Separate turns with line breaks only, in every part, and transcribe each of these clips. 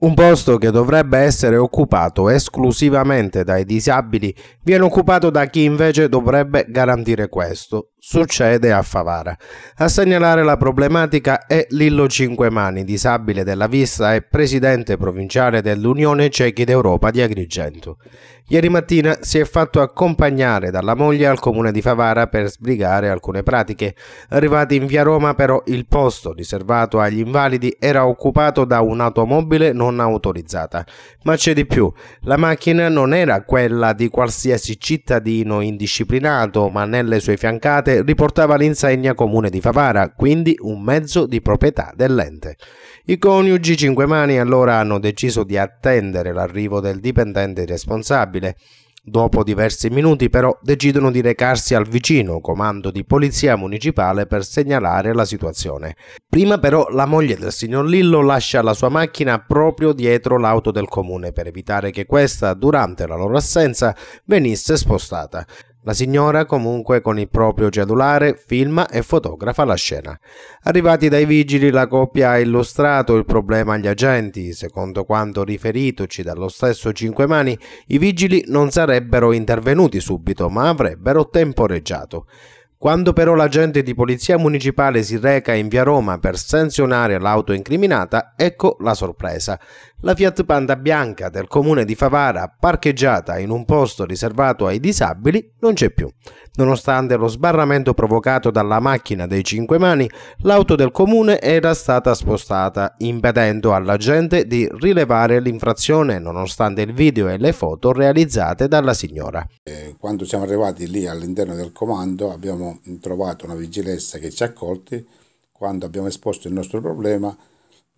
Un posto che dovrebbe essere occupato esclusivamente dai disabili viene occupato da chi invece dovrebbe garantire questo. Succede a Favara. A segnalare la problematica è Lillo Cinquemani, disabile della vista e presidente provinciale dell'Unione Cechi d'Europa di Agrigento. Ieri mattina si è fatto accompagnare dalla moglie al comune di Favara per sbrigare alcune pratiche. Arrivati in via Roma però il posto riservato agli invalidi era occupato da un'automobile non autorizzata. Ma c'è di più, la macchina non era quella di qualsiasi cittadino indisciplinato, ma nelle sue fiancate riportava l'insegna comune di Favara, quindi un mezzo di proprietà dell'ente. I coniugi Cinquemani allora hanno deciso di attendere l'arrivo del dipendente responsabile stabile. Dopo diversi minuti però decidono di recarsi al vicino comando di polizia municipale per segnalare la situazione. Prima però la moglie del signor Lillo lascia la sua macchina proprio dietro l'auto del comune per evitare che questa, durante la loro assenza, venisse spostata. La signora comunque con il proprio cellulare filma e fotografa la scena. Arrivati dai vigili la coppia ha illustrato il problema agli agenti. Secondo quanto riferitoci dallo stesso Cinquemani, i vigili non sarebbero intervenuti subito ma avrebbero temporeggiato. Quando però l'agente di polizia municipale si reca in via Roma per sanzionare l'auto incriminata, ecco la sorpresa la Fiat Panda bianca del comune di Favara, parcheggiata in un posto riservato ai disabili, non c'è più. Nonostante lo sbarramento provocato dalla macchina dei cinque mani, l'auto del comune era stata spostata, impedendo alla gente di rilevare l'infrazione nonostante il video e le foto realizzate dalla signora.
Eh, quando siamo arrivati lì all'interno del comando abbiamo trovato una vigilessa che ci ha accolti, quando abbiamo esposto il nostro problema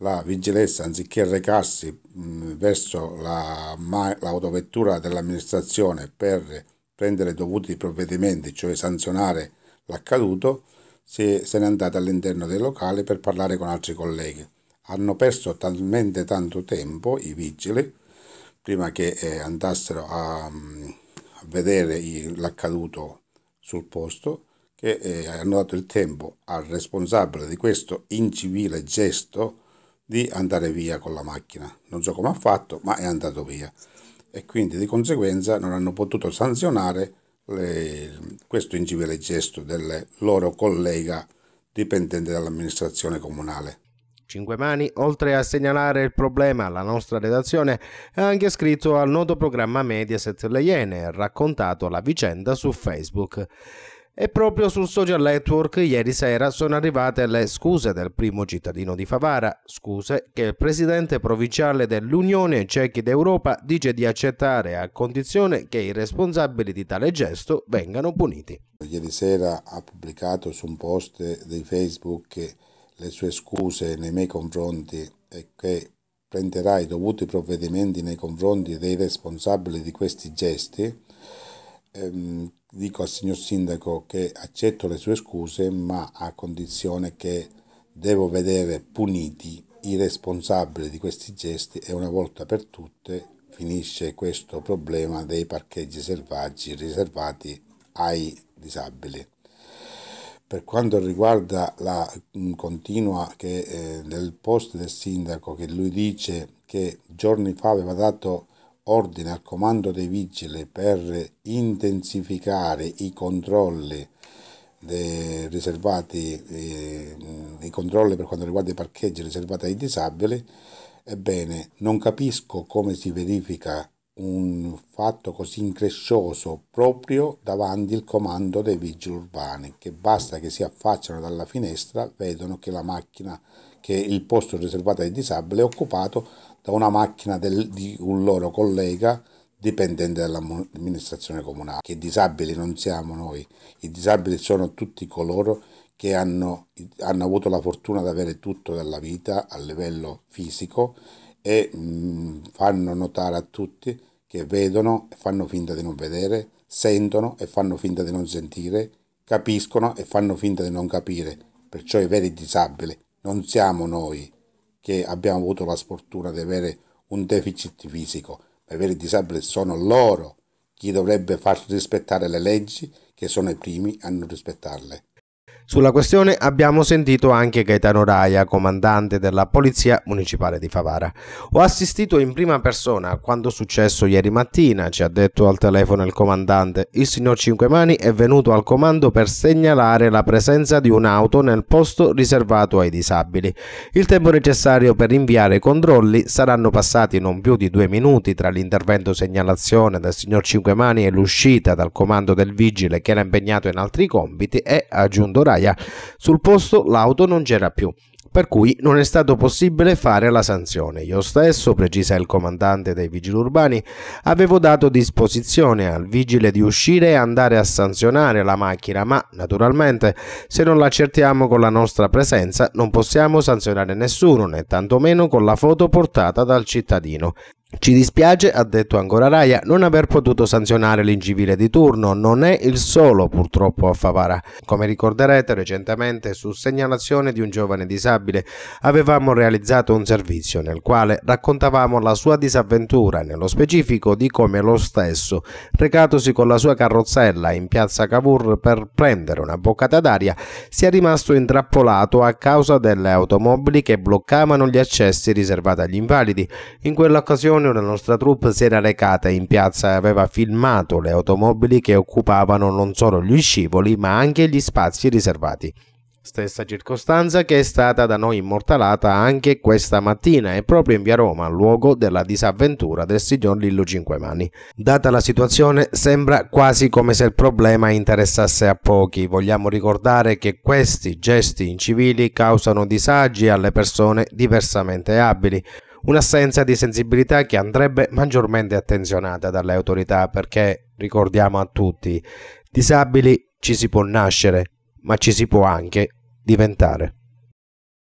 la vigilanza, anziché recarsi mh, mm, verso la, ma, l'autovettura dell'amministrazione per prendere dovuti provvedimenti, cioè sanzionare l'accaduto, se, se n'è andata all'interno del locale per parlare con altri colleghi. Hanno perso talmente tanto tempo i vigili prima che eh, andassero a, mm, a vedere i, l'accaduto sul posto che eh, hanno dato il tempo al responsabile di questo incivile gesto di andare via con la macchina. Non so come ha fatto, ma è andato via. E quindi di conseguenza non hanno potuto sanzionare le, questo incivile gesto del loro collega dipendente dall'amministrazione comunale.
Cinque Mani, oltre a segnalare il problema alla nostra redazione, ha anche scritto al noto programma Mediaset Le Iene e raccontato la vicenda su Facebook. E proprio sul social network ieri sera sono arrivate le scuse del primo cittadino di Favara, scuse che il presidente provinciale dell'Unione Cechi d'Europa dice di accettare a condizione che i responsabili di tale gesto
vengano puniti. Ieri sera ha pubblicato su un post di Facebook le sue scuse nei miei confronti e che prenderà i dovuti provvedimenti nei confronti dei responsabili di questi gesti ehm, dico al signor sindaco che accetto le sue scuse, ma a condizione che devo vedere puniti i responsabili di questi gesti e una volta per tutte finisce questo problema dei parcheggi selvaggi riservati ai disabili. Per quanto riguarda la mm, continua che eh, nel post del sindaco che lui dice che giorni fa aveva dato ordine al comando dei vigili per intensificare i controlli riservati eh, i controlli per quanto riguarda i parcheggi riservati ai disabili ebbene non capisco come si verifica un fatto così increscioso proprio davanti al comando dei vigili urbani che basta che si affacciano dalla finestra vedono che la macchina che il posto riservato ai disabili è occupato da una macchina del, di un loro collega dipendente dall'amministrazione comunale. Che disabili non siamo noi, i disabili sono tutti coloro che hanno, hanno avuto la fortuna di avere tutto della vita a livello fisico e mh, mm, fanno notare a tutti che vedono e fanno finta di non vedere, sentono e fanno finta di non sentire, capiscono e fanno finta di non capire. Perciò i veri disabili non siamo noi che abbiamo avuto la sfortuna di avere un deficit fisico, ma i veri disabili sono loro, chi dovrebbe far rispettare le leggi che sono i primi a non rispettarle.
Sulla questione abbiamo sentito anche Gaetano Raia, comandante della Polizia Municipale di Favara. Ho assistito in prima persona a quanto successo ieri mattina, ci ha detto al telefono il comandante. Il signor Cinquemani è venuto al comando per segnalare la presenza di un'auto nel posto riservato ai disabili. Il tempo necessario per inviare i controlli saranno passati non più di due minuti tra l'intervento segnalazione del signor Cinquemani e l'uscita dal comando del vigile che era impegnato in altri compiti e, aggiunto Raia, acciaia. Sul posto l'auto non c'era più, per cui non è stato possibile fare la sanzione. Io stesso, precisa il comandante dei vigili urbani, avevo dato disposizione al vigile di uscire e andare a sanzionare la macchina, ma naturalmente se non l'accertiamo con la nostra presenza non possiamo sanzionare nessuno, né tantomeno con la foto portata dal cittadino. Ci dispiace, ha detto ancora Raya, non aver potuto sanzionare l'incivile di turno, non è il solo purtroppo a Favara. Come ricorderete, recentemente su segnalazione di un giovane disabile avevamo realizzato un servizio nel quale raccontavamo la sua disavventura, nello specifico di come lo stesso, recatosi con la sua carrozzella in piazza Cavour per prendere una boccata d'aria, sia rimasto intrappolato a causa delle automobili che bloccavano gli accessi riservati agli invalidi. In quell'occasione matrimonio la nostra troupe si era recata in piazza e aveva filmato le automobili che occupavano non solo gli scivoli ma anche gli spazi riservati. Stessa circostanza che è stata da noi immortalata anche questa mattina e proprio in via Roma, luogo della disavventura del signor Lillo Cinquemani. Data la situazione, sembra quasi come se il problema interessasse a pochi. Vogliamo ricordare che questi gesti incivili causano disagi alle persone diversamente abili un'assenza di sensibilità che andrebbe maggiormente attenzionata dalle autorità perché, ricordiamo a tutti, disabili ci si può nascere, ma ci si può anche diventare.